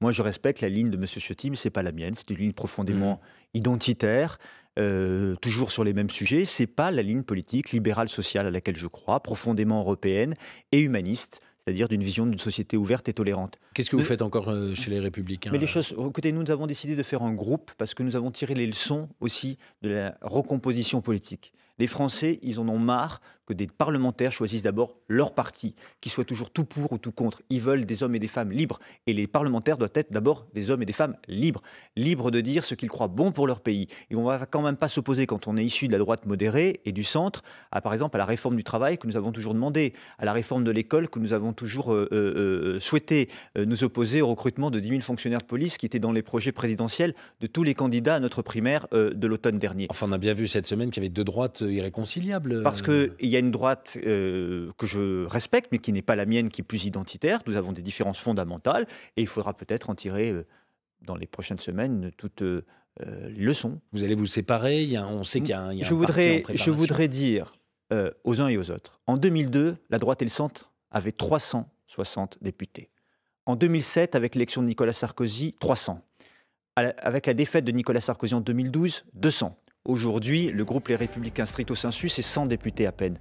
Moi, je respecte la ligne de M. Schottim, mais ce n'est pas la mienne. C'est une ligne profondément mhm. identitaire, euh, toujours sur les mêmes sujets. Ce n'est pas la ligne politique libérale sociale à laquelle je crois, profondément européenne et humaniste c'est-à-dire d'une vision d'une société ouverte et tolérante. Qu'est-ce que vous faites encore euh, chez les Républicains Mais les euh choses, oh, écoutez, nous, nous avons décidé de faire un groupe parce que nous avons tiré les leçons aussi de la recomposition politique. Les Français, ils en ont marre que des parlementaires choisissent d'abord leur parti, qu'ils soient toujours tout pour ou tout contre. Ils veulent des hommes et des femmes libres. Et les parlementaires doivent être d'abord des hommes et des femmes libres. Libres de dire ce qu'ils croient bon pour leur pays. Et on ne va quand même pas s'opposer quand on est issu de la droite modérée et du centre, à par exemple à la réforme du travail que nous avons toujours demandé, à la réforme de l'école que nous avons toujours euh, euh, euh, souhaité, nous opposer au recrutement de 10 000 fonctionnaires de police qui étaient dans les projets présidentiels de tous les candidats à notre primaire de l'automne dernier. Enfin, on a bien vu cette semaine qu'il y avait deux droites irréconciliable euh. Parce qu'il y a une droite euh, que je respecte, mais qui n'est pas la mienne, qui est plus identitaire. Nous avons des différences fondamentales, et il faudra peut-être en tirer, euh, dans les prochaines semaines, toute les leçon. Vous allez vous séparer On sait qu'il y a un... je, voudrais, je voudrais dire aux uns et aux autres, en 2002, la droite et le centre avaient 360 députés. En 2007, avec l'élection de Nicolas Sarkozy, 300. Avec la défaite de Nicolas Sarkozy en 2012, 200. Aujourd'hui, le groupe Les Républicains stricto sensu, c'est 100 députés à peine.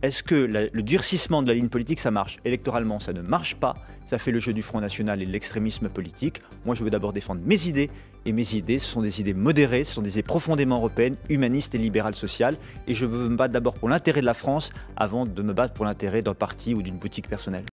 Est-ce que le durcissement de la ligne politique, ça marche Électoralement, ça ne marche pas. Ça fait le jeu du Front National et de l'extrémisme politique. Moi, je veux d'abord défendre mes idées. Et mes idées, ce sont des idées modérées, ce sont des idées profondément européennes, humanistes et libérales sociales. Et je veux me battre d'abord pour l'intérêt de la France avant de me battre pour l'intérêt d'un parti ou d'une boutique personnelle.